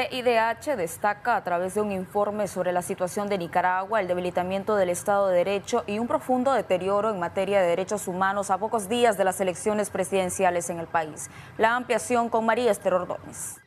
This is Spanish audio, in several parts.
CIDH destaca a través de un informe sobre la situación de Nicaragua, el debilitamiento del Estado de Derecho y un profundo deterioro en materia de derechos humanos a pocos días de las elecciones presidenciales en el país. La ampliación con María Esther Ordóñez.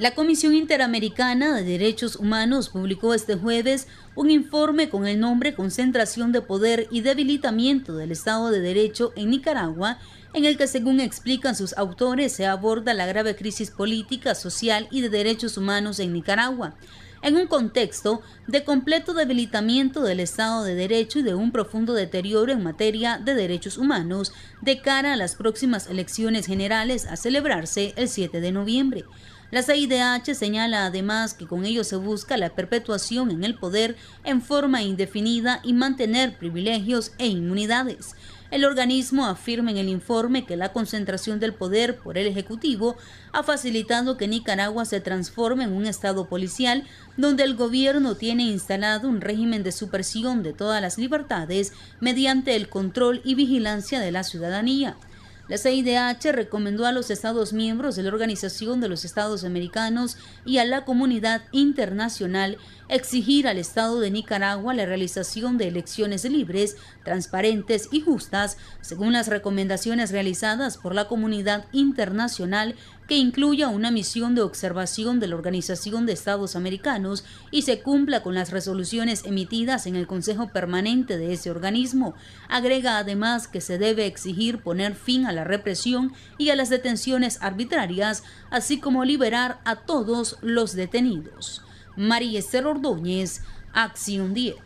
La Comisión Interamericana de Derechos Humanos publicó este jueves un informe con el nombre Concentración de Poder y Debilitamiento del Estado de Derecho en Nicaragua, en el que, según explican sus autores, se aborda la grave crisis política, social y de derechos humanos en Nicaragua en un contexto de completo debilitamiento del Estado de Derecho y de un profundo deterioro en materia de derechos humanos de cara a las próximas elecciones generales a celebrarse el 7 de noviembre. La CIDH señala además que con ello se busca la perpetuación en el poder en forma indefinida y mantener privilegios e inmunidades. El organismo afirma en el informe que la concentración del poder por el Ejecutivo ha facilitado que Nicaragua se transforme en un Estado policial donde el gobierno tiene instalado un régimen de supresión de todas las libertades mediante el control y vigilancia de la ciudadanía. La CIDH recomendó a los Estados miembros de la Organización de los Estados Americanos y a la comunidad internacional exigir al Estado de Nicaragua la realización de elecciones libres, transparentes y justas, según las recomendaciones realizadas por la comunidad internacional que incluya una misión de observación de la Organización de Estados Americanos y se cumpla con las resoluciones emitidas en el Consejo Permanente de ese organismo. Agrega además que se debe exigir poner fin a represión y a las detenciones arbitrarias, así como liberar a todos los detenidos. María Esther Ordóñez, Acción 10.